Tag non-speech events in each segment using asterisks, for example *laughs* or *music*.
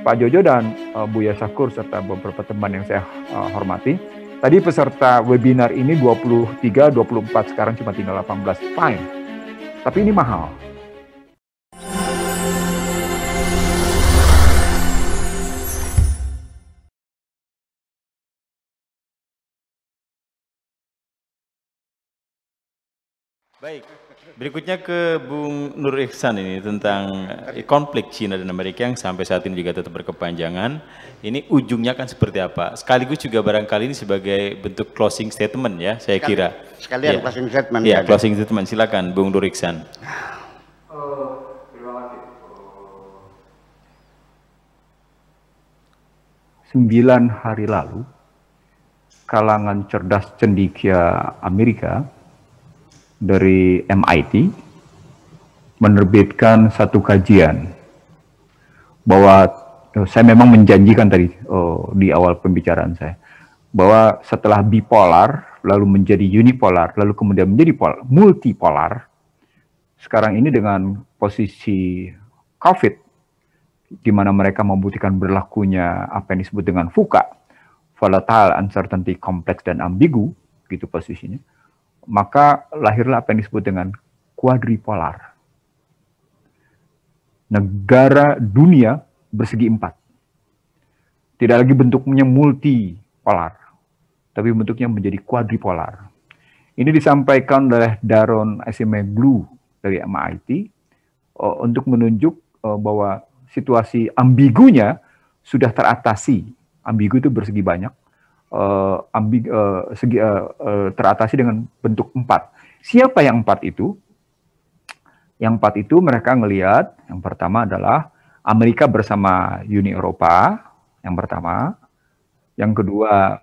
Pak Jojo dan uh, eh, Buya Yasakur serta beberapa teman yang saya uh, hormati. Tadi peserta webinar ini 23, 24, sekarang cuma tinggal 18. Fine. Tapi ini mahal. Baik, berikutnya ke Bung Nur Ihsan ini tentang eh, konflik Cina dan Amerika yang sampai saat ini juga tetap berkepanjangan. Ini ujungnya akan seperti apa? Sekaligus juga barangkali ini sebagai bentuk closing statement ya, saya kira. Sekalian ya. closing statement. Ya, ya, closing statement. Silakan, Bung Nur Ihsan. Sembilan hari lalu, kalangan cerdas cendikia Amerika dari MIT menerbitkan satu kajian bahwa eh, saya memang menjanjikan tadi oh, di awal pembicaraan saya bahwa setelah bipolar lalu menjadi unipolar lalu kemudian menjadi pol- multipolar sekarang ini dengan posisi COVID di mana mereka membuktikan berlakunya apa yang disebut dengan VUCA volatile uncertainty complex dan ambigu gitu posisinya maka lahirlah apa yang disebut dengan kuadripolar. Negara dunia bersegi empat. Tidak lagi bentuknya multipolar, tapi bentuknya menjadi kuadripolar. Ini disampaikan oleh Daron Acemoglu dari MIT eh, untuk menunjuk eh, bahwa situasi ambigunya sudah teratasi. Ambigu itu bersegi banyak uh, ambig, uh, segi, uh, uh, teratasi dengan bentuk empat. Siapa yang empat itu? Yang empat itu mereka melihat yang pertama adalah Amerika bersama Uni Eropa, yang pertama. Yang kedua,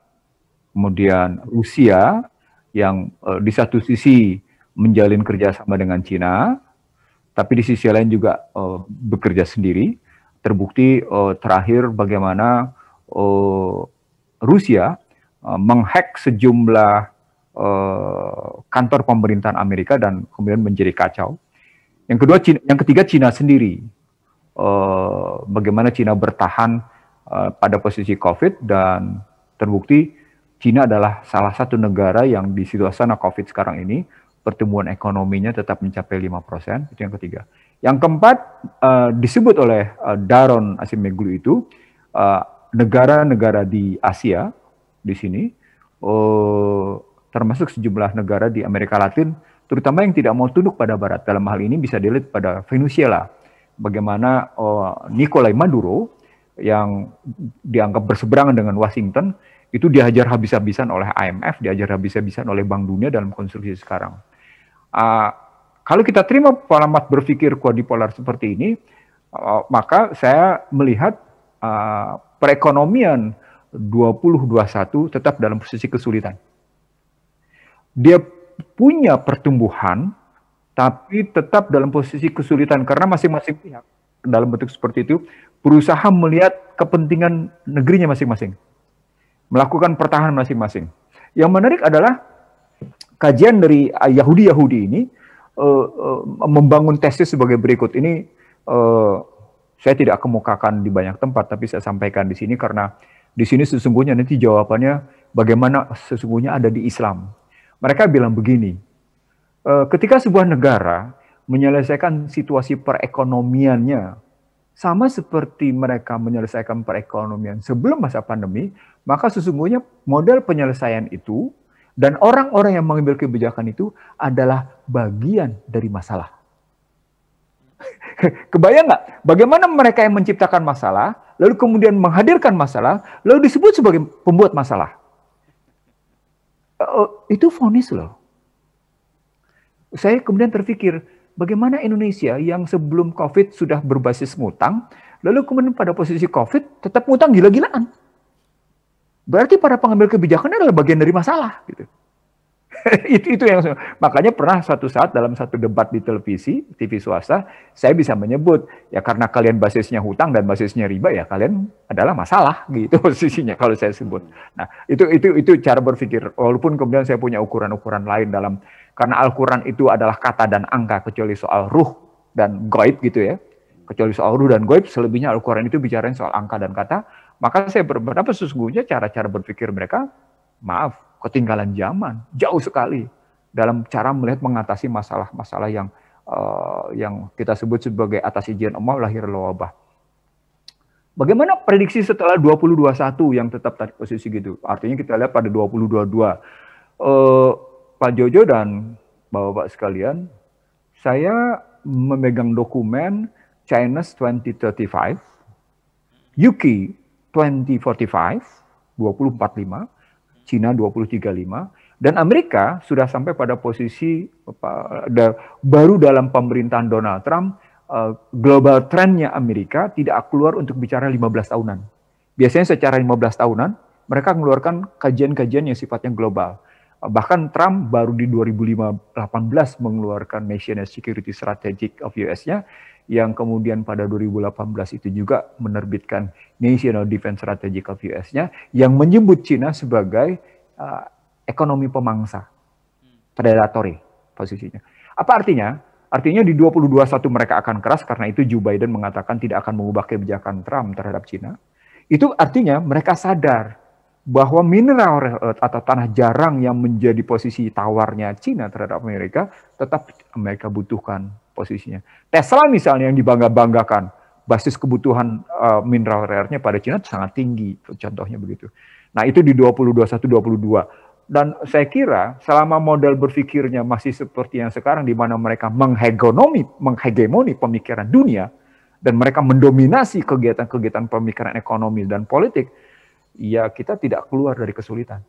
kemudian Rusia yang uh, di satu sisi menjalin kerjasama dengan Cina, tapi di sisi lain juga uh, bekerja sendiri. Terbukti uh, terakhir bagaimana uh, Rusia eh, menghack sejumlah eh, kantor pemerintahan Amerika dan kemudian menjadi kacau. Yang kedua, yang ketiga Cina sendiri. Eh, bagaimana Cina bertahan pada posisi COVID dan terbukti Cina adalah salah satu negara yang di situasi COVID sekarang ini pertumbuhan ekonominya tetap mencapai 5%, itu yang ketiga. Yang keempat, disebut oleh uh, Daron Asimeglu itu, negara-negara di Asia di sini, uh, termasuk sejumlah negara di Amerika Latin, terutama yang tidak mau tunduk pada Barat. Dalam hal ini bisa dilihat pada Venezuela, bagaimana uh, Nicolai Maduro yang dianggap berseberangan dengan Washington itu dihajar habis-habisan oleh IMF, dihajar habis-habisan oleh Bank Dunia dalam konstruksi sekarang. Uh, kalau kita terima alamat berpikir kuadipolar seperti ini, uh, maka saya melihat uh, perekonomian 2021 tetap dalam posisi kesulitan. Dia punya pertumbuhan, tapi tetap dalam posisi kesulitan karena masing-masing pihak dalam bentuk seperti itu berusaha melihat kepentingan negerinya masing-masing, melakukan pertahanan masing-masing. Yang menarik adalah kajian dari Yahudi-Yahudi ini uh, uh, membangun tesis sebagai berikut. Ini uh, saya tidak kemukakan di banyak tempat, tapi saya sampaikan di sini karena di sini sesungguhnya nanti jawabannya bagaimana sesungguhnya ada di Islam. Mereka bilang begini, e, ketika sebuah negara menyelesaikan situasi perekonomiannya sama seperti mereka menyelesaikan perekonomian sebelum masa pandemi, maka sesungguhnya model penyelesaian itu dan orang-orang yang mengambil kebijakan itu adalah bagian dari masalah. *laughs* Kebayang nggak? Bagaimana mereka yang menciptakan masalah, lalu kemudian menghadirkan masalah, lalu disebut sebagai pembuat masalah. Uh, itu vonis loh. Saya kemudian terpikir, bagaimana Indonesia yang sebelum COVID sudah berbasis ngutang, lalu kemudian pada posisi COVID tetap ngutang gila-gilaan. Berarti para pengambil kebijakan adalah bagian dari masalah. Gitu. *laughs* itu itu yang makanya pernah satu saat dalam satu debat di televisi TV swasta saya bisa menyebut ya karena kalian basisnya hutang dan basisnya riba ya kalian adalah masalah *laughs* gitu posisinya kalau saya sebut. Nah itu itu itu cara berpikir walaupun kemudian saya punya ukuran-ukuran lain dalam karena Al-Quran itu adalah kata dan angka kecuali soal ruh dan goib gitu ya kecuali soal ruh dan goib selebihnya Al-Quran itu bicara soal angka dan kata maka saya berpendapat sesungguhnya cara-cara berpikir mereka maaf ketinggalan zaman, jauh sekali dalam cara melihat mengatasi masalah-masalah yang uh, yang kita sebut sebagai atas izin Allah lahir wabah. Bagaimana prediksi setelah 2021 yang tetap tadi posisi gitu? Artinya kita lihat pada 2022 uh, eh, Pak Jojo dan Bapak-bapak sekalian, saya memegang dokumen China's 2035, UK 2045, 2045, Cina 235 dan Amerika sudah sampai pada posisi baru dalam pemerintahan Donald Trump eh, global trendnya Amerika tidak keluar untuk bicara 15 tahunan. Biasanya secara 15 tahunan mereka mengeluarkan kajian-kajian yang sifatnya global. Eh, bahkan Trump baru di 2018 mengeluarkan National Security Strategic of US-nya yang kemudian pada 2018 itu juga menerbitkan National Defense Strategic of US-nya yang menyebut Cina sebagai uh, ekonomi pemangsa, predatory posisinya. Apa artinya? Artinya di 2021 mereka akan keras karena itu Joe Biden mengatakan tidak akan mengubah kebijakan Trump terhadap Cina. Itu artinya mereka sadar bahwa mineral eh, atau tanah jarang yang menjadi posisi tawarnya Cina terhadap Amerika tetap Amerika butuhkan posisinya. Tesla misalnya yang dibangga-banggakan basis kebutuhan uh, mineral rare-nya pada Cina sangat tinggi, contohnya begitu. Nah, itu di 2021 22. Dan saya kira selama model berpikirnya masih seperti yang sekarang di mana mereka menghegemoni menghegemoni pemikiran dunia dan mereka mendominasi kegiatan-kegiatan pemikiran ekonomi dan politik, ya kita tidak keluar dari kesulitan.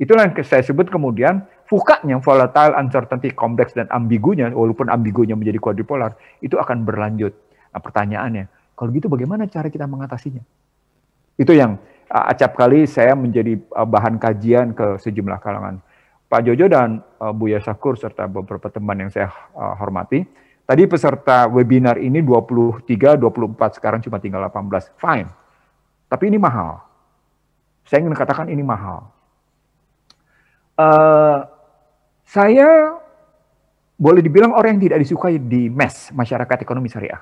Itulah yang saya sebut kemudian fukanya volatile, uncertainty, kompleks dan ambigunya, walaupun ambigunya menjadi kuadripolar, itu akan berlanjut Nah pertanyaannya, kalau gitu bagaimana cara kita mengatasinya? Itu yang uh, acap kali saya menjadi uh, bahan kajian ke sejumlah kalangan. Pak Jojo dan uh, Bu Yasakur serta beberapa teman yang saya uh, hormati, Tadi peserta webinar ini 23, 24, sekarang cuma tinggal 18. Fine. Tapi ini mahal. Saya ingin katakan ini mahal. Uh, saya boleh dibilang orang yang tidak disukai di MES, Masyarakat Ekonomi Syariah.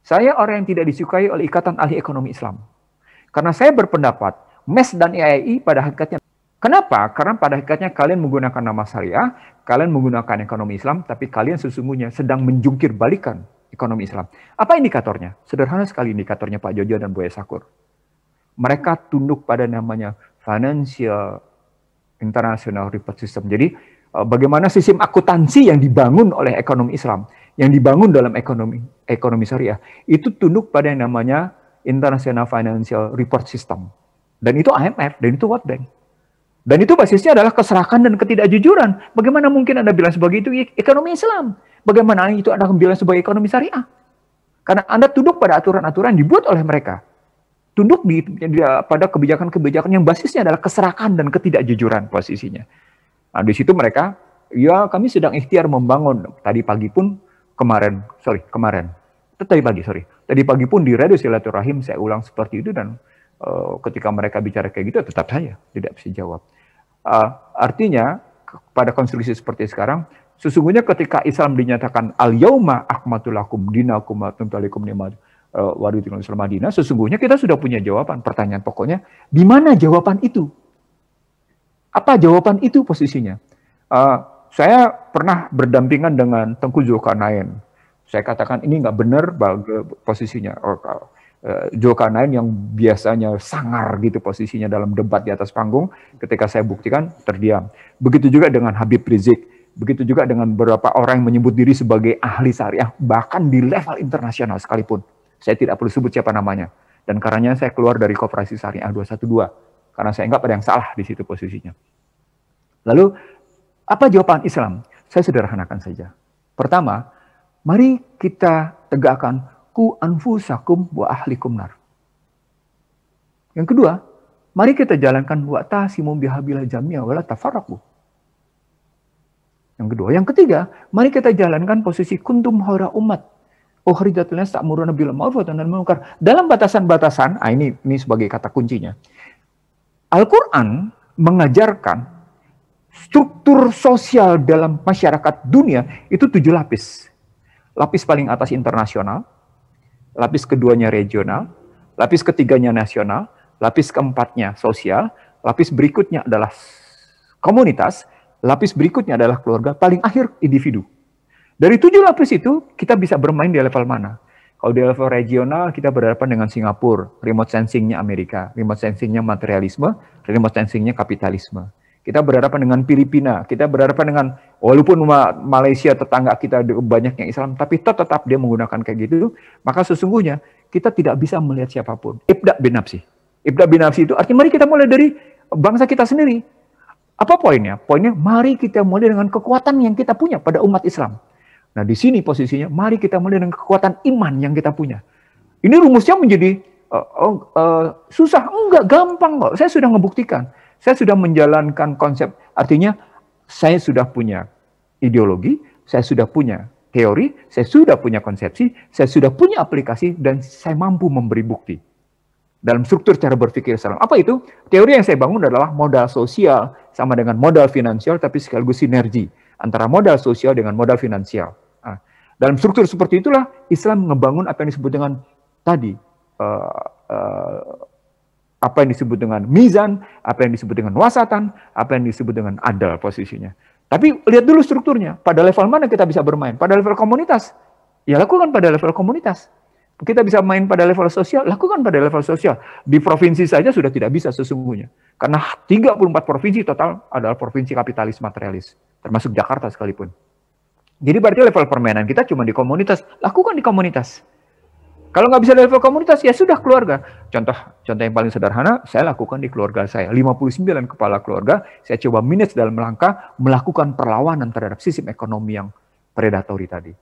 Saya orang yang tidak disukai oleh Ikatan Ahli Ekonomi Islam. Karena saya berpendapat, MES dan IAI pada hakikatnya. Kenapa? Karena pada hakikatnya kalian menggunakan nama syariah, kalian menggunakan ekonomi Islam, tapi kalian sesungguhnya sedang menjungkir balikan ekonomi Islam. Apa indikatornya? Sederhana sekali indikatornya Pak Jojo dan Bu Sakur. Mereka tunduk pada namanya Financial International Report System. Jadi eh, bagaimana sistem akuntansi yang dibangun oleh ekonomi Islam yang dibangun dalam ekonomi ekonomi syariah itu tunduk pada yang namanya International Financial Report System. Dan itu IMF, dan itu World Bank. Dan itu basisnya adalah keserakan dan ketidakjujuran. Bagaimana mungkin Anda bilang sebagai itu ekonomi Islam? Bagaimana itu Anda bilang sebagai ekonomi syariah? Karena Anda tunduk pada aturan-aturan dibuat oleh mereka. Tunduk di, di, pada kebijakan-kebijakan yang basisnya adalah keserakan dan ketidakjujuran posisinya. Nah, di situ mereka, ya kami sedang ikhtiar membangun. Tadi pagi pun kemarin, sorry, kemarin. Itu tadi pagi, sorry. Tadi pagi pun di radio silaturahim saya ulang seperti itu dan uh, ketika mereka bicara kayak gitu tetap saya tidak bisa jawab. Uh, artinya pada konstruksi seperti sekarang, sesungguhnya ketika Islam dinyatakan al-yauma akmatulakum dinakum wa tuntulikum nimat uh, Islam Madinah, sesungguhnya kita sudah punya jawaban. Pertanyaan pokoknya, di mana jawaban itu? Apa jawaban itu posisinya? Uh, saya pernah berdampingan dengan Tengku Zulkarnain. Saya katakan ini nggak benar posisinya. Uh, Zulkarnain yang biasanya sangar gitu posisinya dalam debat di atas panggung, ketika saya buktikan terdiam. Begitu juga dengan Habib Rizik. Begitu juga dengan beberapa orang yang menyebut diri sebagai ahli syariah, bahkan di level internasional sekalipun. Saya tidak perlu sebut siapa namanya. Dan karenanya saya keluar dari Koperasi Syariah 212. Karena saya nggak pada yang salah di situ posisinya. Lalu apa jawaban Islam? Saya sederhanakan saja. Pertama, mari kita tegakkan ku anfusakum wa ahlikum nar. Yang kedua, mari kita jalankan wa tasimum bihabila jamia wala tafarraku. Yang kedua, yang ketiga, mari kita jalankan posisi kuntum haura umat. Ukhrijatun nas ta'muruna bil ma'ruf wa munkar. Dalam batasan-batasan, ah ini ini sebagai kata kuncinya. Al-Qur'an mengajarkan struktur sosial dalam masyarakat dunia itu tujuh lapis. Lapis paling atas internasional, lapis keduanya regional, lapis ketiganya nasional, lapis keempatnya sosial, lapis berikutnya adalah komunitas, lapis berikutnya adalah keluarga, paling akhir individu. Dari tujuh lapis itu, kita bisa bermain di level mana? Kalau di level regional, kita berhadapan dengan Singapura, remote sensingnya Amerika, remote sensingnya materialisme, remote sensingnya kapitalisme. Kita berhadapan dengan Filipina, kita berhadapan dengan walaupun Malaysia tetangga kita banyak yang Islam, tapi tetap dia menggunakan kayak gitu, maka sesungguhnya kita tidak bisa melihat siapapun. Ibda bin nafsi. Ibda bin nafsi itu artinya mari kita mulai dari bangsa kita sendiri. Apa poinnya? Poinnya mari kita mulai dengan kekuatan yang kita punya pada umat Islam. Nah di sini posisinya mari kita mulai dengan kekuatan iman yang kita punya. Ini rumusnya menjadi uh, uh, susah enggak gampang kok. Saya sudah membuktikan. Saya sudah menjalankan konsep. Artinya saya sudah punya ideologi, saya sudah punya teori, saya sudah punya konsepsi, saya sudah punya aplikasi, dan saya mampu memberi bukti dalam struktur cara berpikir Islam. Apa itu? Teori yang saya bangun adalah modal sosial sama dengan modal finansial, tapi sekaligus sinergi antara modal sosial dengan modal finansial. Nah, dalam struktur seperti itulah Islam ngebangun apa yang disebut dengan tadi uh, apa yang disebut dengan mizan, apa yang disebut dengan wasatan, apa yang disebut dengan adal posisinya. Tapi lihat dulu strukturnya, pada level mana kita bisa bermain? Pada level komunitas, ya lakukan pada level komunitas. Kita bisa main pada level sosial, lakukan pada level sosial. Di provinsi saja sudah tidak bisa sesungguhnya. Karena 34 provinsi total adalah provinsi kapitalis materialis, termasuk Jakarta sekalipun. Jadi berarti level permainan kita cuma di komunitas, lakukan di komunitas. Kalau nggak bisa level komunitas, ya sudah keluarga. Contoh, contoh yang paling sederhana, saya lakukan di keluarga saya. 59 kepala keluarga, saya coba minus dalam langkah melakukan perlawanan terhadap sistem ekonomi yang predatori tadi.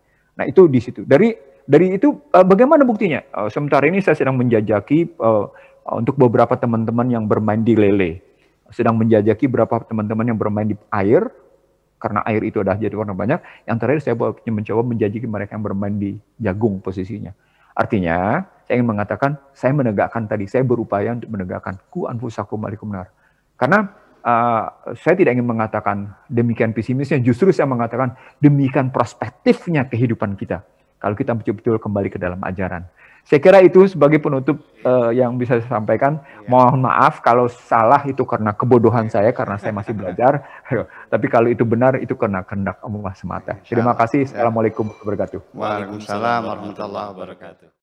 Nah itu di situ. Dari dari itu eh, bagaimana buktinya? Eh, Sementara ini saya sedang menjajaki eh, untuk beberapa teman-teman yang bermain di lele. Sedang menjajaki beberapa teman-teman yang bermain di air, karena air itu adalah jadi warna banyak. Yang terakhir saya mencoba menjajaki mereka yang bermain di jagung posisinya Artinya, saya ingin mengatakan, saya menegakkan tadi, saya berupaya untuk menegakkan ku malikum nar. Karena uh, saya tidak ingin mengatakan demikian pesimisnya, justru saya mengatakan demikian prospektifnya kehidupan kita. Kalau kita betul-betul kembali ke dalam ajaran. Saya kira itu sebagai penutup uh, yang bisa saya sampaikan. Yeah. Mohon maaf kalau salah itu karena kebodohan yeah. saya karena saya masih belajar. *laughs* Tapi kalau itu benar itu karena kehendak Allah semata. Iya, Terima kasih. Assalamualaikum warahmatullahi wabarakatuh. Waalaikumsalam warahmatullahi wabarakatuh.